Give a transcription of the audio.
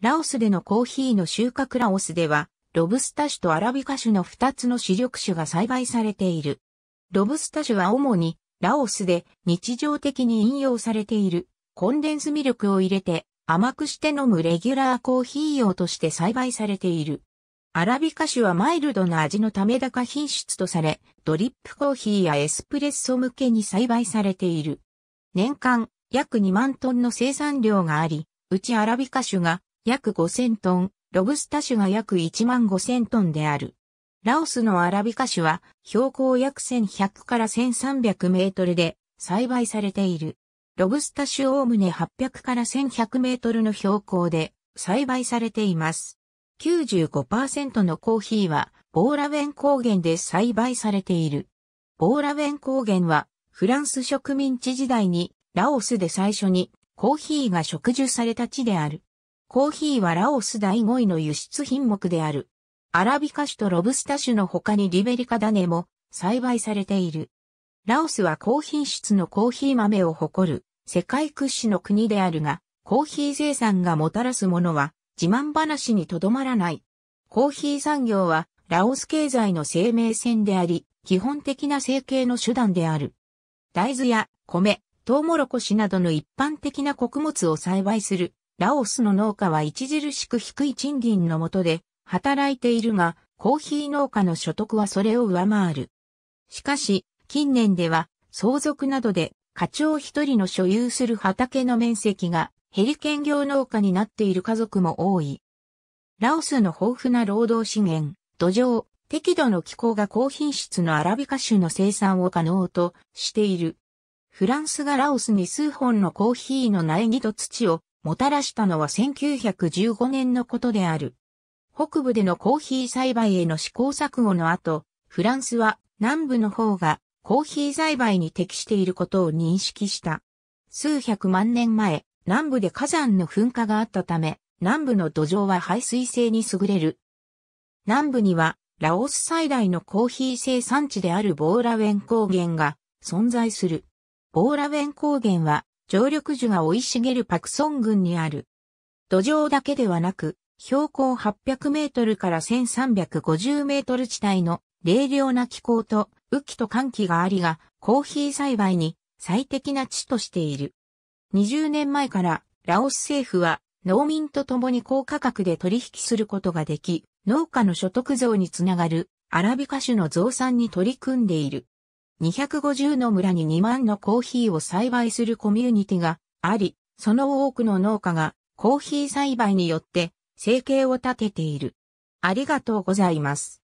ラオスでのコーヒーの収穫ラオスでは、ロブスタ種とアラビカ種の2つの主力種が栽培されている。ロブスタ種は主にラオスで日常的に引用されているコンデンスミルクを入れて甘くして飲むレギュラーコーヒー用として栽培されている。アラビカ種はマイルドな味のため高品質とされ、ドリップコーヒーやエスプレッソ向けに栽培されている。年間約2万トンの生産量があり、うちアラビカ種が約5000トン、ロブスタ種が約1万5000トンである。ラオスのアラビカ種は標高約1100から1300メートルで栽培されている。ロブスタ種おおむね800から1100メートルの標高で栽培されています。95%のコーヒーはボーラウェン高原で栽培されている。ボーラウェン高原はフランス植民地時代にラオスで最初にコーヒーが植樹された地である。コーヒーはラオス第5位の輸出品目である。アラビカ種とロブスタ種の他にリベリカ種も栽培されている。ラオスは高品質のコーヒー豆を誇る世界屈指の国であるが、コーヒー生産がもたらすものは自慢話にとどまらない。コーヒー産業はラオス経済の生命線であり、基本的な生計の手段である。大豆や米、トウモロコシなどの一般的な穀物を栽培するラオスの農家は著しく低い賃金の下で働いているが、コーヒー農家の所得はそれを上回る。しかし、近年では相続などで課長一人の所有する畑の面積がヘリン業農家になっている家族も多い。ラオスの豊富な労働資源、土壌、適度の気候が高品質のアラビカ種の生産を可能としている。フランスがラオスに数本のコーヒーの苗木と土をもたらしたのは1915年のことである。北部でのコーヒー栽培への試行錯誤の後、フランスは南部の方がコーヒー栽培に適していることを認識した。数百万年前、南部で火山の噴火があったため、南部の土壌は排水性に優れる。南部には、ラオス最大のコーヒー生産地であるボーラウェン高原が存在する。ボーラウェン高原は常緑樹が生い茂るパクソン郡にある。土壌だけではなく、標高800メートルから1350メートル地帯の冷涼な気候と雨季と寒季がありが、コーヒー栽培に最適な地としている。20年前からラオス政府は農民と共に高価格で取引することができ、農家の所得増につながるアラビカ種の増産に取り組んでいる。250の村に2万のコーヒーを栽培するコミュニティがあり、その多くの農家がコーヒー栽培によって生計を立てている。ありがとうございます。